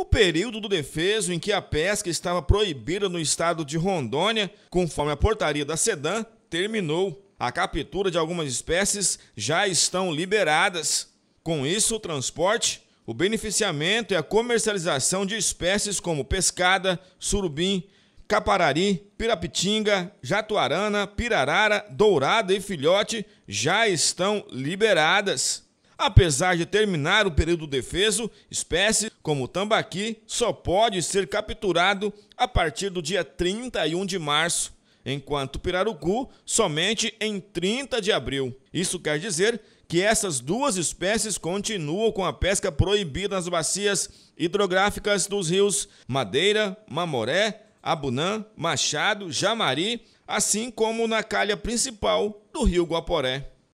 O período do defeso em que a pesca estava proibida no estado de Rondônia, conforme a portaria da Sedan, terminou. A captura de algumas espécies já estão liberadas. Com isso, o transporte, o beneficiamento e a comercialização de espécies como pescada, surubim, caparari, pirapitinga, jatuarana, pirarara, dourada e filhote já estão liberadas. Apesar de terminar o período defeso, espécie como o tambaqui só pode ser capturado a partir do dia 31 de março, enquanto o pirarucu somente em 30 de abril. Isso quer dizer que essas duas espécies continuam com a pesca proibida nas bacias hidrográficas dos rios Madeira, Mamoré, Abunã, Machado, Jamari, assim como na calha principal do rio Guaporé.